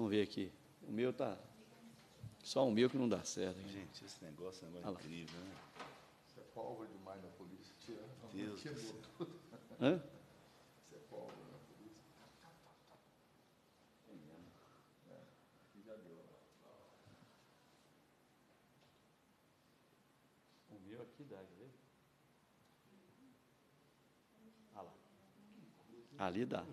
Vamos ver aqui. O meu está. só o meu que não dá certo. Hein? Gente, esse negócio é um negócio incrível, né? Isso é pobre demais na polícia. Tira, Deus do é céu. Hã? Isso é pobre na polícia. É mesmo. É, aqui já deu. Né? O meu aqui dá, quer ver? Ah lá. Ali dá.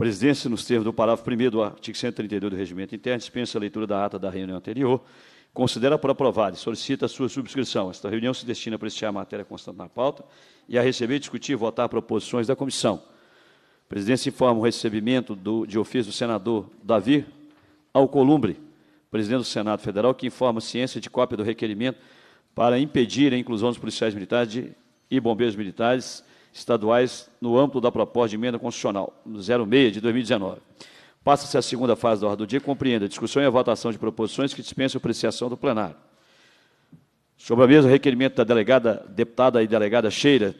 presidência, nos termos do parágrafo 1 do artigo 132 do Regimento Interno, dispensa a leitura da ata da reunião anterior, considera por aprovada e solicita a sua subscrição. Esta reunião se destina a prestigiar a matéria constante na pauta e a receber, discutir e votar proposições da comissão. A presidência informa o recebimento do, de ofício do senador Davi Alcolumbre, presidente do Senado Federal, que informa a ciência de cópia do requerimento para impedir a inclusão dos policiais militares de, e bombeiros militares estaduais no âmbito da proposta de emenda constitucional 06 de 2019. Passa-se a segunda fase da ordem do dia, compreenda a discussão e a votação de proposições que dispensam apreciação do plenário. Sobre a mesa, o requerimento da delegada, deputada e delegada Cheira,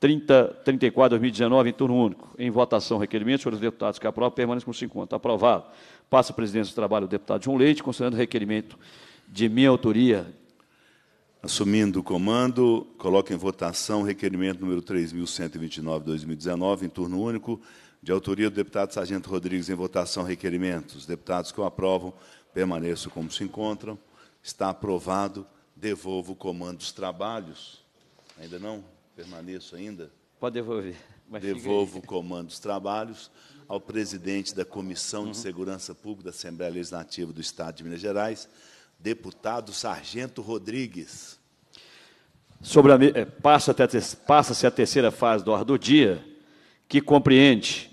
3034-2019, em turno único. Em votação, requerimento, senhores deputados que aprovam, permaneçam com 50. Aprovado. Passa a presidência do trabalho o deputado João Leite, considerando o requerimento de minha autoria, Assumindo o comando, coloco em votação o requerimento número 3.129-2019, em turno único, de autoria do deputado Sargento Rodrigues, em votação requerimento. Os deputados que o aprovam permaneçam como se encontram. Está aprovado. Devolvo o comando dos trabalhos. Ainda não? Permaneço ainda? Pode devolver. Devolvo o comando dos trabalhos ao presidente da Comissão de uhum. Segurança Pública da Assembleia Legislativa do Estado de Minas Gerais, deputado Sargento Rodrigues. É, passa-se a, passa a terceira fase do ordem do dia, que compreende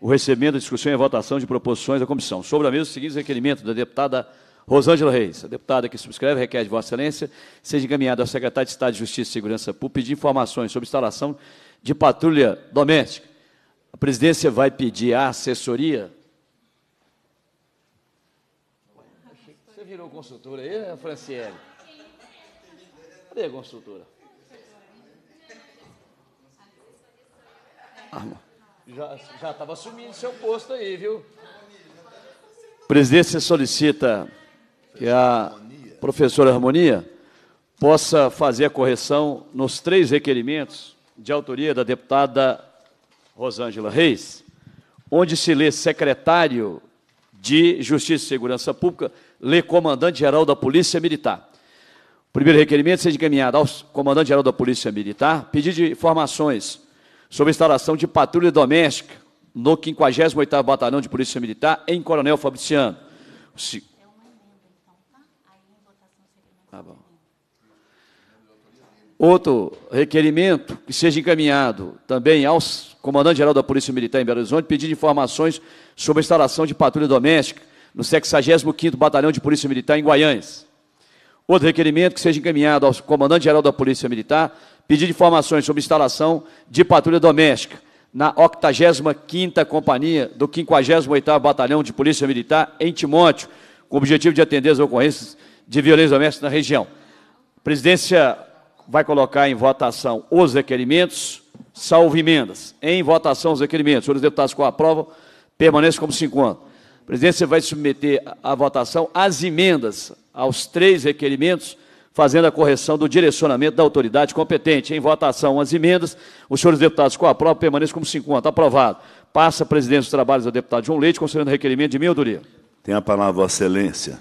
o recebimento, a discussão e a votação de proposições da comissão. Sobre a mesa, os seguintes requerimentos da deputada Rosângela Reis, a deputada que subscreve, requer de Vossa Excelência, seja encaminhada ao secretário de Estado de Justiça e Segurança Pública pedir informações sobre instalação de patrulha doméstica. A presidência vai pedir a assessoria virou consultora aí, né, Franciele? Assim, cadê a consultora? Ah, já estava assumindo seu posto aí, viu? Presidente solicita que a professora Harmonia possa fazer a correção nos três requerimentos de autoria da deputada Rosângela Reis, onde se lê secretário de Justiça e Segurança Pública, lê comandante-geral da Polícia Militar. O primeiro requerimento seja encaminhado ao comandante-geral da Polícia Militar pedir de informações sobre a instalação de patrulha doméstica no 58º Batalhão de Polícia Militar em Coronel Fabriciano. Se... tá? bom. Outro requerimento que seja encaminhado também ao comandante-geral da Polícia Militar em Belo Horizonte pedir informações sobre a instalação de patrulha doméstica no 65º Batalhão de Polícia Militar em Guaiães. Outro requerimento que seja encaminhado ao comandante-geral da Polícia Militar pedir informações sobre instalação de patrulha doméstica na 85ª Companhia do 58º Batalhão de Polícia Militar em Timóteo, com o objetivo de atender as ocorrências de violência doméstica na região. A presidência vai colocar em votação os requerimentos, salvo emendas. Em votação os requerimentos. Os deputados com a prova permaneçam como se encontram. A presidência vai submeter à votação as emendas aos três requerimentos, fazendo a correção do direcionamento da autoridade competente. Em votação, as emendas. Os senhores deputados com a prova permaneçam como 50. Aprovado. Passa a presidência dos trabalhos ao deputado João Leite, considerando o requerimento de minha autoria. Tem a palavra, Vossa Excelência.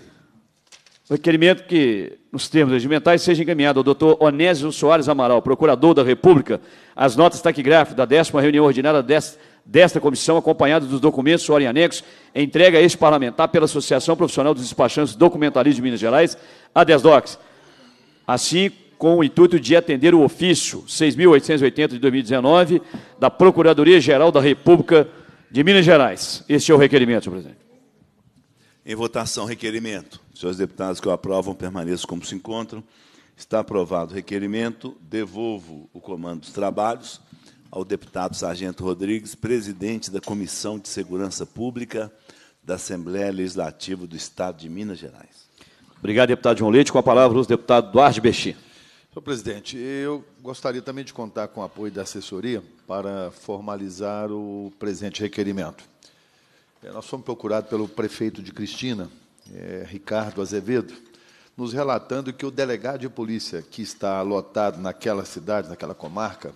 requerimento que, nos termos regimentais, seja encaminhado ao doutor Onésio Soares Amaral, procurador da República, as notas taquigráficas da décima reunião ordinária desta desta comissão, acompanhados dos documentos em anexos, entrega a este parlamentar pela Associação Profissional dos Despachantes Documentalistas de Minas Gerais, a DESDOCS, assim com o intuito de atender o ofício 6.880 de 2019 da Procuradoria-Geral da República de Minas Gerais. Este é o requerimento, senhor presidente. Em votação, requerimento. Senhores deputados que o aprovam, permaneçam como se encontram. Está aprovado o requerimento. Devolvo o comando dos trabalhos ao deputado Sargento Rodrigues, presidente da Comissão de Segurança Pública da Assembleia Legislativa do Estado de Minas Gerais. Obrigado, deputado João Leite. Com a palavra, o deputado Duarte Bexi. Senhor presidente, eu gostaria também de contar com o apoio da assessoria para formalizar o presente requerimento. É, nós fomos procurados pelo prefeito de Cristina, é, Ricardo Azevedo, nos relatando que o delegado de polícia que está lotado naquela cidade, naquela comarca,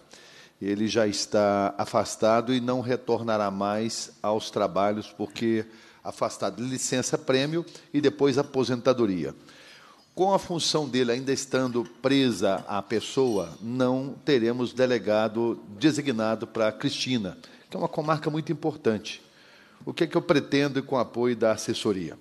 ele já está afastado e não retornará mais aos trabalhos, porque afastado de licença prêmio e depois aposentadoria. Com a função dele ainda estando presa à pessoa, não teremos delegado designado para Cristina, que é uma comarca muito importante. O que é que eu pretendo com o apoio da assessoria?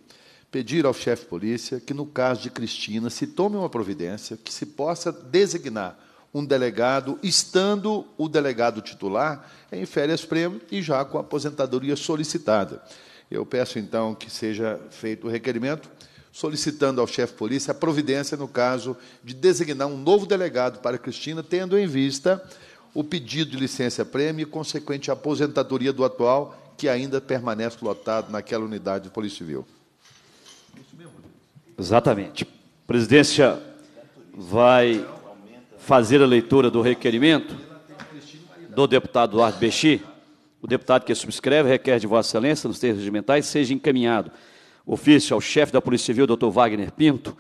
Pedir ao chefe de polícia que, no caso de Cristina, se tome uma providência, que se possa designar um delegado, estando o delegado titular em férias prêmio e já com a aposentadoria solicitada. Eu peço, então, que seja feito o requerimento solicitando ao chefe de polícia a providência no caso de designar um novo delegado para Cristina, tendo em vista o pedido de licença-prêmio e consequente aposentadoria do atual, que ainda permanece lotado naquela unidade de Polícia Civil. Exatamente. Presidência vai fazer a leitura do requerimento do deputado Eduardo Bexi. O deputado que subscreve requer de Vossa Excelência, nos termos regimentais, seja encaminhado ofício ao chefe da Polícia Civil, doutor Wagner Pinto,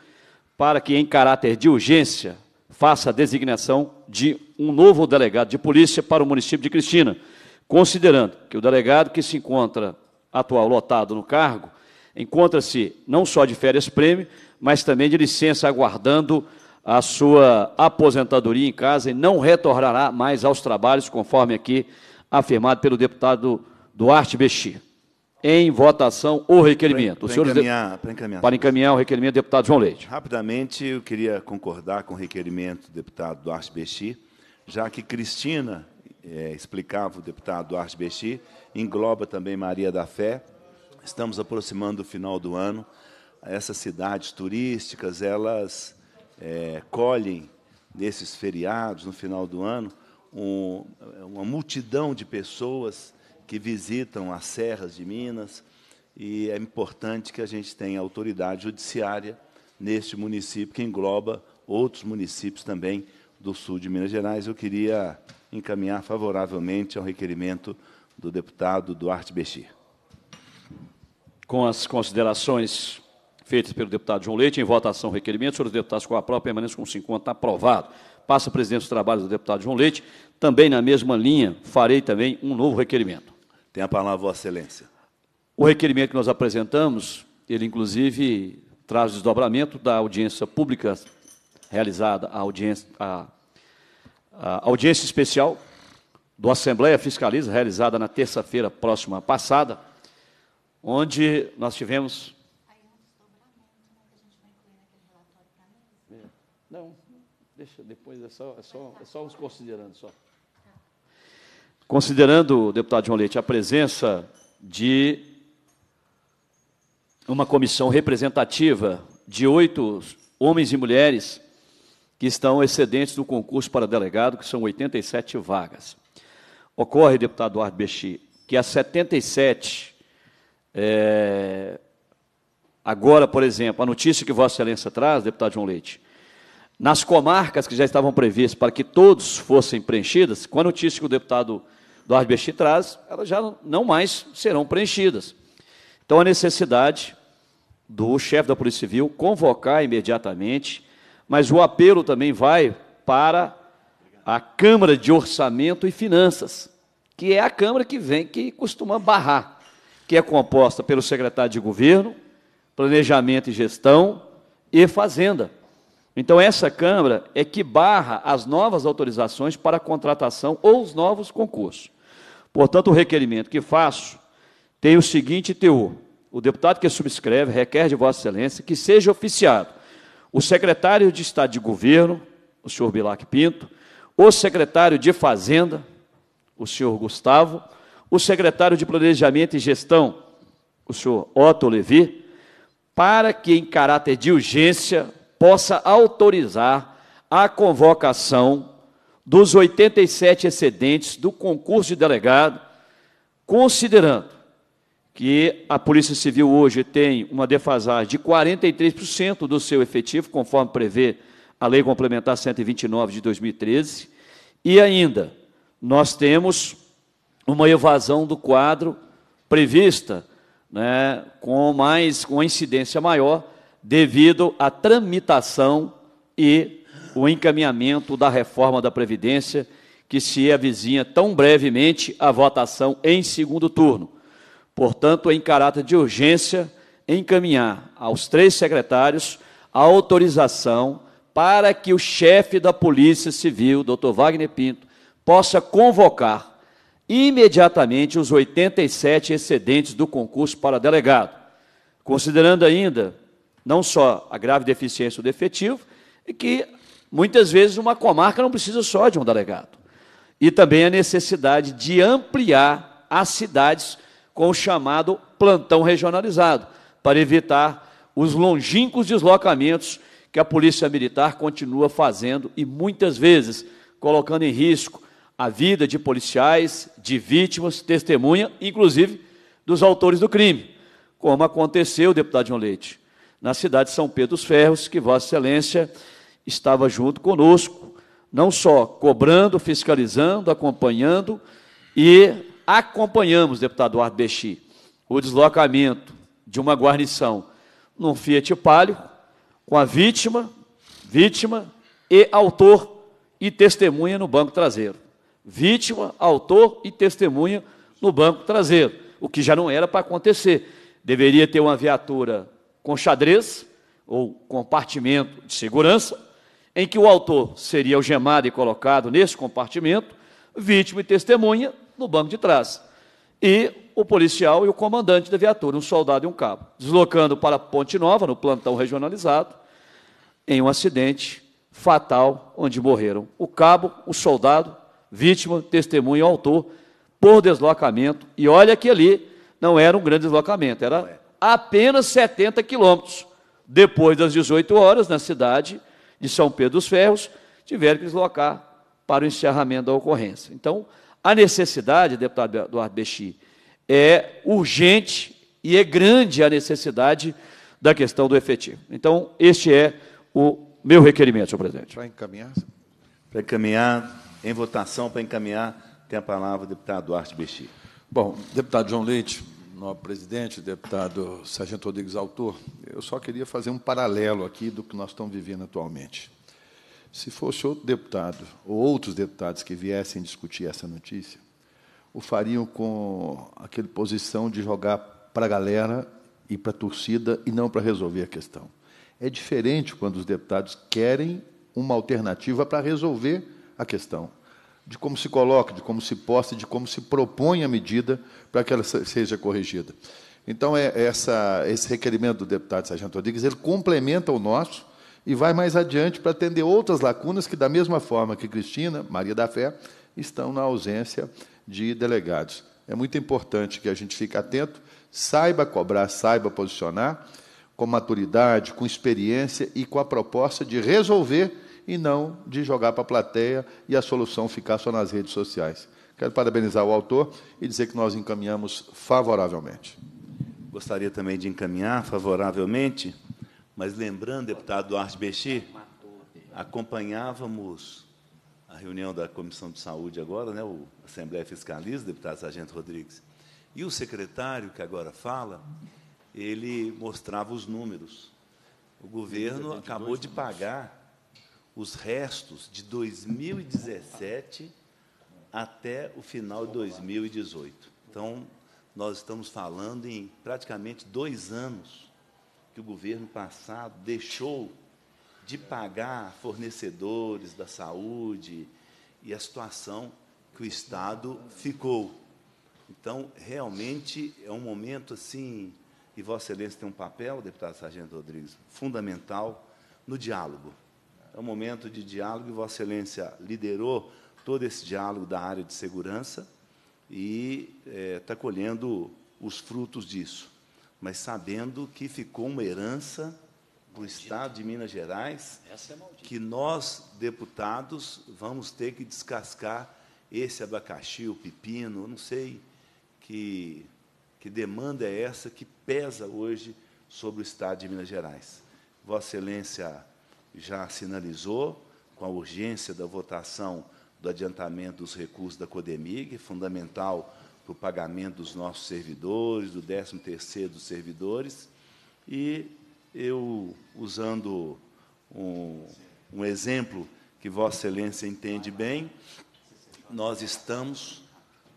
para que, em caráter de urgência, faça a designação de um novo delegado de polícia para o município de Cristina, considerando que o delegado que se encontra atual lotado no cargo encontra-se não só de férias prêmio, mas também de licença aguardando a sua aposentadoria em casa e não retornará mais aos trabalhos, conforme aqui afirmado pelo deputado Duarte Bechir. Em votação, o requerimento. Para encaminhar, de... encaminhar, para encaminhar o requerimento, deputado João Leite. Rapidamente, eu queria concordar com o requerimento do deputado Duarte Bechir, já que Cristina, é, explicava o deputado Duarte Bechir engloba também Maria da Fé. Estamos aproximando o final do ano. Essas cidades turísticas, elas é, colhem nesses feriados, no final do ano, um, uma multidão de pessoas que visitam as serras de Minas, e é importante que a gente tenha autoridade judiciária neste município, que engloba outros municípios também do sul de Minas Gerais. Eu queria encaminhar favoravelmente ao requerimento do deputado Duarte Bexir. Com as considerações feitas pelo deputado João Leite. Em votação, requerimento. Senhores deputados, com a prova, permanência com 50, aprovado. Passa presidente dos trabalhos do deputado João Leite. Também na mesma linha, farei também um novo requerimento. Tem a palavra, Vossa Excelência. O requerimento que nós apresentamos, ele inclusive traz o desdobramento da audiência pública realizada, a audiência, a, a audiência especial do Assembleia Fiscaliza, realizada na terça-feira próxima passada, onde nós tivemos Não, deixa depois, é só, é só, é só uns considerando só. Tá. Considerando, deputado João Leite, a presença de uma comissão representativa de oito homens e mulheres que estão excedentes do concurso para delegado, que são 87 vagas. Ocorre, deputado Eduardo Bexi, que as 77, é, agora, por exemplo, a notícia que Vossa Excelência traz, deputado João Leite, nas comarcas que já estavam previstas para que todos fossem preenchidas, com a notícia que o deputado Eduardo Besti traz, elas já não mais serão preenchidas. Então, a necessidade do chefe da Polícia Civil convocar imediatamente, mas o apelo também vai para a Câmara de Orçamento e Finanças, que é a Câmara que vem, que costuma barrar, que é composta pelo secretário de Governo, Planejamento e Gestão e Fazenda. Então, essa Câmara é que barra as novas autorizações para contratação ou os novos concursos. Portanto, o requerimento que faço tem o seguinte teor: o deputado que subscreve requer de Vossa Excelência que seja oficiado o secretário de Estado de Governo, o senhor Bilac Pinto, o secretário de Fazenda, o senhor Gustavo, o secretário de Planejamento e Gestão, o senhor Otto Levi, para que, em caráter de urgência, possa autorizar a convocação dos 87 excedentes do concurso de delegado, considerando que a Polícia Civil hoje tem uma defasagem de 43% do seu efetivo, conforme prevê a Lei Complementar 129 de 2013, e ainda nós temos uma evasão do quadro prevista, né, com mais com incidência maior devido à tramitação e o encaminhamento da reforma da Previdência, que se avizinha tão brevemente a votação em segundo turno. Portanto, em caráter de urgência, encaminhar aos três secretários a autorização para que o chefe da Polícia Civil, Dr. Wagner Pinto, possa convocar imediatamente os 87 excedentes do concurso para delegado, considerando ainda não só a grave deficiência do efetivo, e que muitas vezes uma comarca não precisa só de um delegado. E também a necessidade de ampliar as cidades com o chamado plantão regionalizado, para evitar os longínquos deslocamentos que a Polícia Militar continua fazendo e muitas vezes colocando em risco a vida de policiais, de vítimas, testemunha, inclusive dos autores do crime, como aconteceu, deputado João Leite, na cidade de São Pedro dos Ferros, que Vossa Excelência estava junto conosco, não só cobrando, fiscalizando, acompanhando e acompanhamos, deputado Eduardo Bexi, o deslocamento de uma guarnição num Fiat Palio com a vítima, vítima e autor e testemunha no banco traseiro. Vítima, autor e testemunha no banco traseiro, o que já não era para acontecer. Deveria ter uma viatura com xadrez ou compartimento de segurança, em que o autor seria algemado e colocado nesse compartimento, vítima e testemunha no banco de trás. E o policial e o comandante da viatura, um soldado e um cabo, deslocando para Ponte Nova, no plantão regionalizado, em um acidente fatal onde morreram o cabo, o soldado, vítima, testemunha e autor por deslocamento. E olha que ali não era um grande deslocamento, era apenas 70 quilômetros. Depois das 18 horas, na cidade de São Pedro dos Ferros, tiveram que deslocar para o encerramento da ocorrência. Então, a necessidade, deputado Eduardo Bexi, é urgente e é grande a necessidade da questão do efetivo. Então, este é o meu requerimento, senhor presidente. Para encaminhar. Para encaminhar, em votação, para encaminhar, tem a palavra o deputado Duarte Bexi. Bom, deputado João Leite, nobre presidente, deputado Sargento Rodrigues Autor, eu só queria fazer um paralelo aqui do que nós estamos vivendo atualmente. Se fosse outro deputado ou outros deputados que viessem discutir essa notícia, o fariam com aquela posição de jogar para a galera e para a torcida e não para resolver a questão. É diferente quando os deputados querem uma alternativa para resolver a questão de como se coloca, de como se posta, de como se propõe a medida para que ela seja corrigida. Então, é, é, essa, esse requerimento do deputado Sargento Rodrigues, ele complementa o nosso e vai mais adiante para atender outras lacunas que, da mesma forma que Cristina, Maria da Fé, estão na ausência de delegados. É muito importante que a gente fique atento, saiba cobrar, saiba posicionar, com maturidade, com experiência e com a proposta de resolver e não de jogar para a plateia e a solução ficar só nas redes sociais. Quero parabenizar o autor e dizer que nós encaminhamos favoravelmente. Gostaria também de encaminhar favoravelmente, mas lembrando, deputado Duarte Bexi, acompanhávamos a reunião da Comissão de Saúde agora, né, o Assembleia Fiscaliza, deputado Sargento Rodrigues, e o secretário que agora fala, ele mostrava os números. O governo acabou de né? pagar os restos de 2017 até o final de 2018. Então, nós estamos falando em praticamente dois anos que o governo passado deixou de pagar fornecedores da saúde e a situação que o Estado ficou. Então, realmente é um momento assim, e Vossa Excelência tem um papel, deputado Sargento Rodrigues, fundamental no diálogo é um momento de diálogo e Vossa Excelência liderou todo esse diálogo da área de segurança e está é, tá colhendo os frutos disso, mas sabendo que ficou uma herança para o Estado de Minas Gerais, é que nós, deputados, vamos ter que descascar esse abacaxi, o pepino, não sei que, que demanda é essa que pesa hoje sobre o Estado de Minas Gerais. Vossa Excelência já sinalizou com a urgência da votação do adiantamento dos recursos da Codemig, fundamental para o pagamento dos nossos servidores, do 13º dos servidores, e eu, usando um, um exemplo que Vossa Excelência entende bem, nós estamos,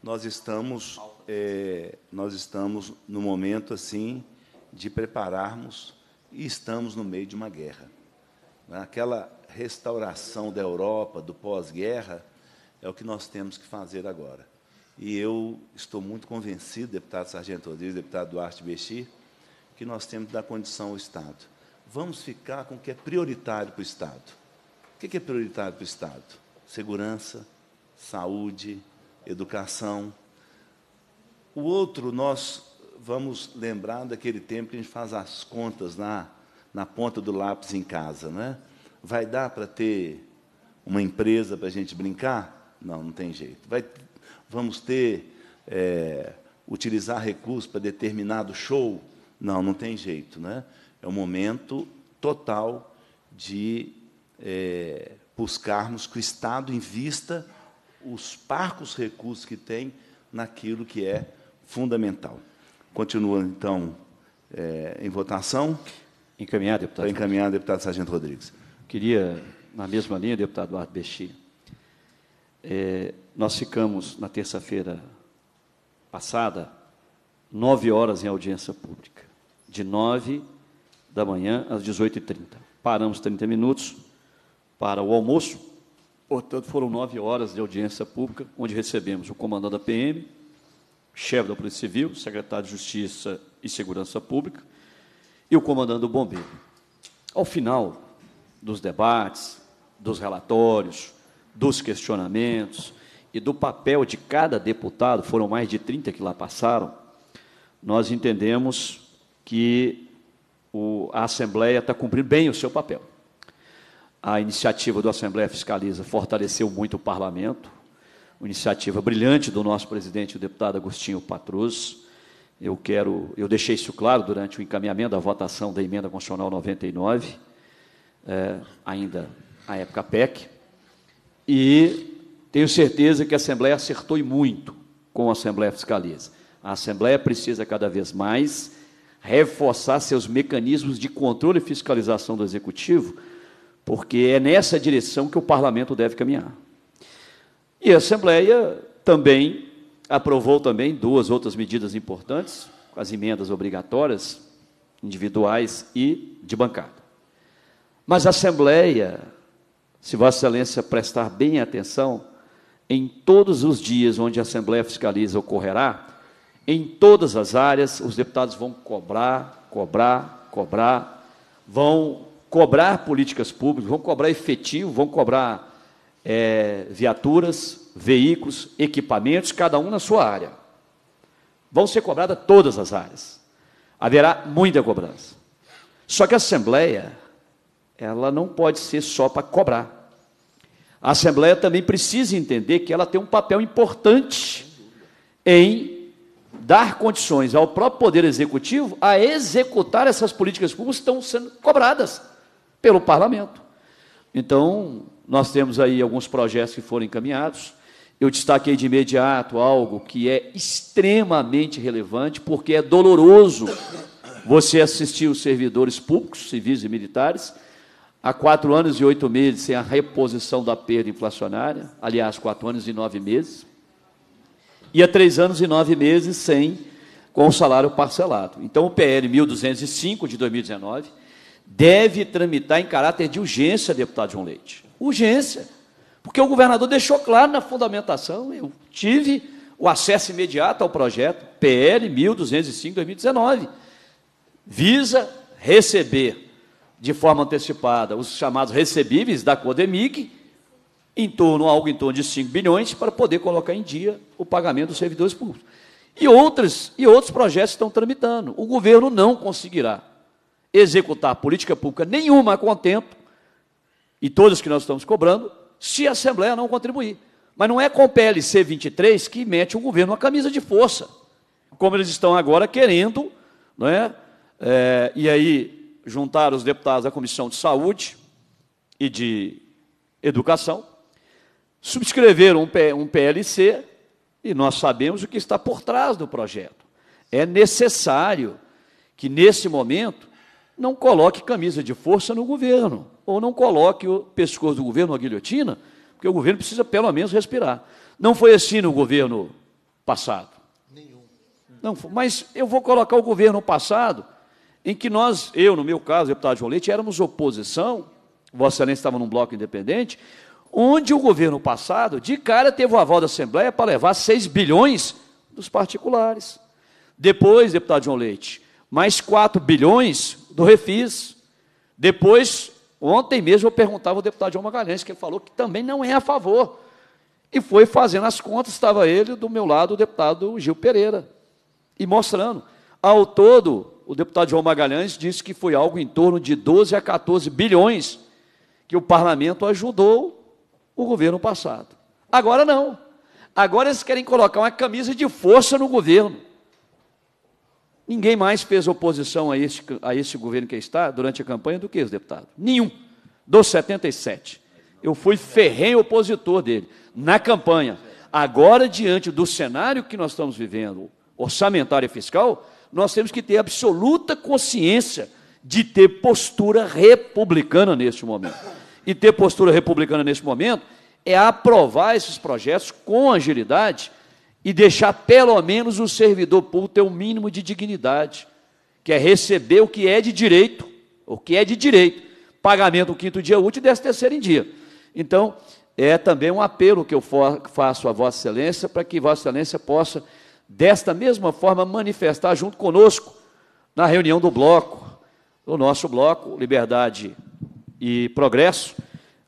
nós estamos, é, nós estamos no momento assim de prepararmos e estamos no meio de uma guerra. Aquela restauração da Europa, do pós-guerra, é o que nós temos que fazer agora. E eu estou muito convencido, deputado Sargento Rodrigues, deputado Duarte Bexi, que nós temos que dar condição ao Estado. Vamos ficar com o que é prioritário para o Estado. O que é prioritário para o Estado? Segurança, saúde, educação. O outro, nós vamos lembrar daquele tempo que a gente faz as contas lá na ponta do lápis em casa, né? Vai dar para ter uma empresa para a gente brincar? Não, não tem jeito. Vai, vamos ter, é, utilizar recursos para determinado show? Não, não tem jeito, né? É um momento total de é, buscarmos que o Estado invista os parcos recursos que tem naquilo que é fundamental. Continua, então, é, em votação. Encaminhar, deputado. Para encaminhar, deputado Sargento Rodrigues. Queria, na mesma linha, deputado Eduardo Bexi, é, nós ficamos na terça-feira passada nove horas em audiência pública, de nove da manhã às 18h30. Paramos 30 minutos para o almoço, portanto foram nove horas de audiência pública, onde recebemos o comandante da PM, chefe da Polícia Civil, secretário de Justiça e Segurança Pública, e o comandante do bombeiro. Ao final dos debates, dos relatórios, dos questionamentos e do papel de cada deputado, foram mais de 30 que lá passaram, nós entendemos que o, a Assembleia está cumprindo bem o seu papel. A iniciativa do Assembleia Fiscaliza fortaleceu muito o parlamento, uma iniciativa brilhante do nosso presidente, o deputado Agostinho Patrus, eu quero, eu deixei isso claro durante o encaminhamento da votação da emenda constitucional 99, é, eh, ainda à época PEC, e tenho certeza que a Assembleia acertou e muito com a Assembleia Fiscaliza. A Assembleia precisa cada vez mais reforçar seus mecanismos de controle e fiscalização do Executivo, porque é nessa direção que o Parlamento deve caminhar. E a Assembleia também Aprovou também duas outras medidas importantes, as emendas obrigatórias, individuais e de bancada. Mas a Assembleia, se Vossa Excelência prestar bem atenção, em todos os dias onde a Assembleia Fiscaliza ocorrerá, em todas as áreas, os deputados vão cobrar, cobrar, cobrar, vão cobrar políticas públicas, vão cobrar efetivo, vão cobrar é, viaturas, veículos, equipamentos, cada um na sua área. Vão ser cobradas todas as áreas. Haverá muita cobrança. Só que a Assembleia, ela não pode ser só para cobrar. A Assembleia também precisa entender que ela tem um papel importante em dar condições ao próprio Poder Executivo a executar essas políticas públicas que estão sendo cobradas pelo Parlamento. Então, nós temos aí alguns projetos que foram encaminhados, eu destaquei de imediato algo que é extremamente relevante, porque é doloroso você assistir os servidores públicos, civis e militares, há quatro anos e oito meses sem a reposição da perda inflacionária, aliás, quatro anos e nove meses, e há três anos e nove meses sem com o salário parcelado. Então, o PL 1205 de 2019 deve tramitar em caráter de urgência, deputado João Leite. Urgência. Porque o governador deixou claro na fundamentação, eu tive o acesso imediato ao projeto PL 1205-2019. Visa receber de forma antecipada os chamados recebíveis da Codemig em torno, algo em torno de 5 bilhões, para poder colocar em dia o pagamento dos servidores públicos. E, outras, e outros projetos estão tramitando. O governo não conseguirá executar política pública nenhuma o tempo. e todas que nós estamos cobrando, se a Assembleia não contribuir. Mas não é com o PLC 23 que mete o governo a camisa de força, como eles estão agora querendo, não é? é e aí juntar os deputados da Comissão de Saúde e de Educação, subscreveram um, um PLC e nós sabemos o que está por trás do projeto. É necessário que, nesse momento, não coloque camisa de força no governo ou não coloque o pescoço do governo à guilhotina, porque o governo precisa pelo menos respirar. Não foi assim no governo passado. Nenhum. Não, mas eu vou colocar o governo passado, em que nós, eu, no meu caso, deputado João Leite, éramos oposição, Vossa Excelência estava num bloco independente, onde o governo passado, de cara, teve o aval da Assembleia para levar 6 bilhões dos particulares. Depois, deputado João Leite, mais 4 bilhões do refis. Depois, Ontem mesmo eu perguntava ao deputado João Magalhães, que ele falou que também não é a favor. E foi fazendo as contas, estava ele, do meu lado, o deputado Gil Pereira. E mostrando. Ao todo, o deputado João Magalhães disse que foi algo em torno de 12 a 14 bilhões que o parlamento ajudou o governo passado. Agora não. Agora eles querem colocar uma camisa de força no governo. Ninguém mais fez oposição a esse, a esse governo que está durante a campanha do que os deputados. Nenhum. Dos 77. Eu fui ferrenho opositor dele na campanha. Agora, diante do cenário que nós estamos vivendo, orçamentário e fiscal, nós temos que ter absoluta consciência de ter postura republicana neste momento. E ter postura republicana neste momento é aprovar esses projetos com agilidade e deixar pelo menos o servidor público ter o um mínimo de dignidade, que é receber o que é de direito, o que é de direito, pagamento do quinto dia útil e desse terceiro em dia. Então, é também um apelo que eu faço a Vossa Excelência para que Vossa Excelência possa, desta mesma forma, manifestar junto conosco na reunião do bloco, do nosso bloco, Liberdade e Progresso,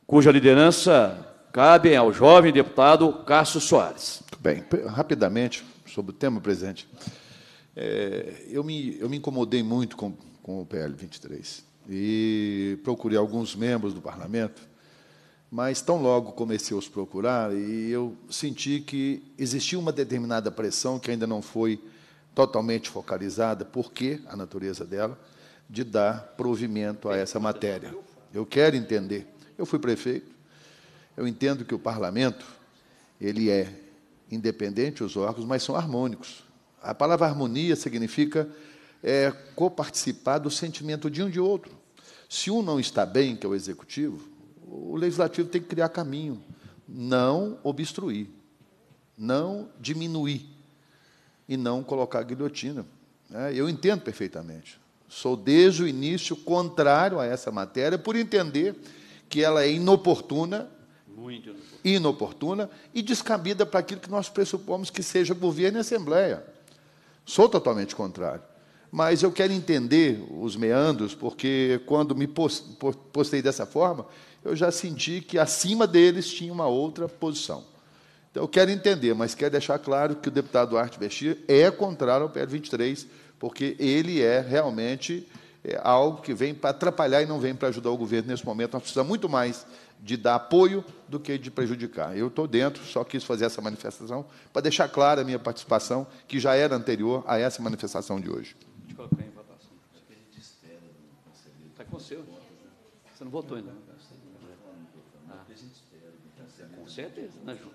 cuja liderança cabe ao jovem deputado Cássio Soares. Bem, rapidamente, sobre o tema, presidente, é, eu, me, eu me incomodei muito com, com o PL 23 e procurei alguns membros do parlamento, mas tão logo comecei a os procurar e eu senti que existia uma determinada pressão que ainda não foi totalmente focalizada, porque a natureza dela, de dar provimento a essa matéria. Eu quero entender. Eu fui prefeito, eu entendo que o parlamento ele é independente os órgãos, mas são harmônicos. A palavra harmonia significa é, coparticipar do sentimento de um de outro. Se um não está bem, que é o executivo, o legislativo tem que criar caminho, não obstruir, não diminuir e não colocar guilhotina. É, eu entendo perfeitamente. Sou desde o início contrário a essa matéria por entender que ela é inoportuna inoportuna. inoportuna e descabida para aquilo que nós pressupomos que seja governo e Assembleia. Sou totalmente contrário. Mas eu quero entender os meandros, porque quando me postei dessa forma, eu já senti que acima deles tinha uma outra posição. Então, eu quero entender, mas quero deixar claro que o deputado Arte Bechir é contrário ao PL 23, porque ele é realmente é, algo que vem para atrapalhar e não vem para ajudar o governo nesse momento. Nós precisamos muito mais de dar apoio do que de prejudicar. Eu estou dentro, só quis fazer essa manifestação para deixar clara a minha participação, que já era anterior a essa manifestação de hoje. Está com o seu. Você não votou ainda. Tá, tá. Ah. Com certeza, né, Júlio?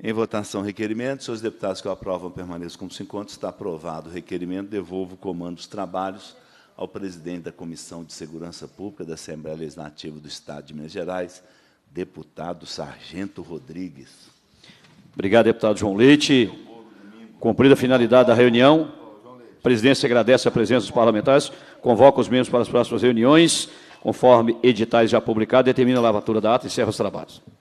Em votação, requerimento. os deputados que o aprovam, permaneçam como se encontram. Está aprovado o requerimento. Devolvo o comando dos trabalhos ao presidente da Comissão de Segurança Pública da Assembleia Legislativa do Estado de Minas Gerais, deputado Sargento Rodrigues. Obrigado, deputado João Leite. Cumprida a finalidade da reunião, a presidência agradece a presença dos parlamentares, convoca os membros para as próximas reuniões, conforme editais já publicados, determina a lavatura da ata e encerra os trabalhos.